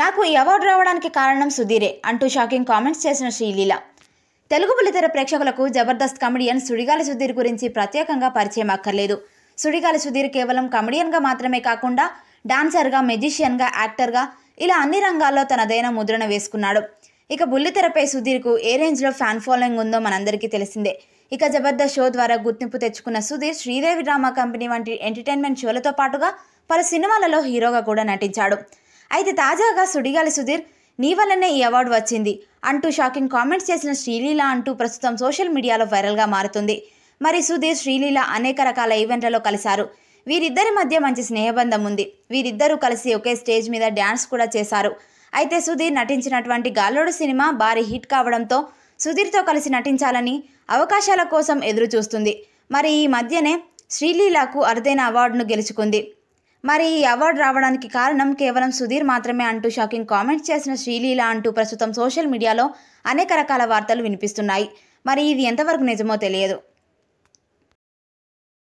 నాకు ఈ అవార్డు రావడానికి కారణం సుధీరే అంటూ షాకింగ్ కామెంట్స్ చేసిన శ్రీలీల తెలుగు బుల్లితెర ప్రేక్షకులకు జబర్దస్త్ కమెడియన్ సుడిగాలి సుధీర్ గురించి ప్రత్యేకంగా పరిచయం అక్కర్లేదు సుడిగాలి సుధీర్ కేవలం కమెడియన్గా మాత్రమే కాకుండా డాన్సర్గా మెజిషియన్గా యాక్టర్గా ఇలా అన్ని రంగాల్లో తనదైన ముద్రణ వేసుకున్నాడు ఇక బుల్లితెరపై సుధీర్కు ఏ రేంజ్లో ఫ్యాన్ ఫాలోయింగ్ ఉందో మనందరికీ తెలిసిందే ఇక జబర్దస్త్ షో ద్వారా గుర్తింపు తెచ్చుకున్న సుధీర్ శ్రీదేవి డ్రామా కంపెనీ వంటి ఎంటర్టైన్మెంట్ షోలతో పాటుగా పలు సినిమాలలో హీరోగా కూడా నటించాడు అయితే తాజాగా సుడిగాలి సుధీర్ నీ వల్లనే ఈ అవార్డు వచ్చింది అంటూ షాకింగ్ కామెంట్స్ చేసిన శ్రీలీల అంటూ ప్రస్తుతం సోషల్ మీడియాలో వైరల్గా మారుతుంది మరి సుధీర్ శ్రీలీల అనేక రకాల ఈవెంట్లలో కలిశారు వీరిద్దరి మధ్య మంచి స్నేహబంధం ఉంది వీరిద్దరూ కలిసి ఒకే స్టేజ్ మీద డ్యాన్స్ కూడా చేశారు అయితే సుధీర్ నటించినటువంటి గాలోడు సినిమా భారీ హిట్ కావడంతో సుధీర్తో కలిసి నటించాలని అవకాశాల కోసం ఎదురు చూస్తుంది మరి ఈ మధ్యనే శ్రీలీలకు అరుదైన అవార్డును గెలుచుకుంది మరి ఈ అవార్డు రావడానికి కారణం కేవలం సుధీర్ మాత్రమే అంటూ షాకింగ్ కామెంట్స్ చేసిన శ్రీలీల అంటూ ప్రస్తుతం సోషల్ మీడియాలో అనేక రకాల వార్తలు వినిపిస్తున్నాయి మరి ఇది ఎంతవరకు నిజమో తెలియదు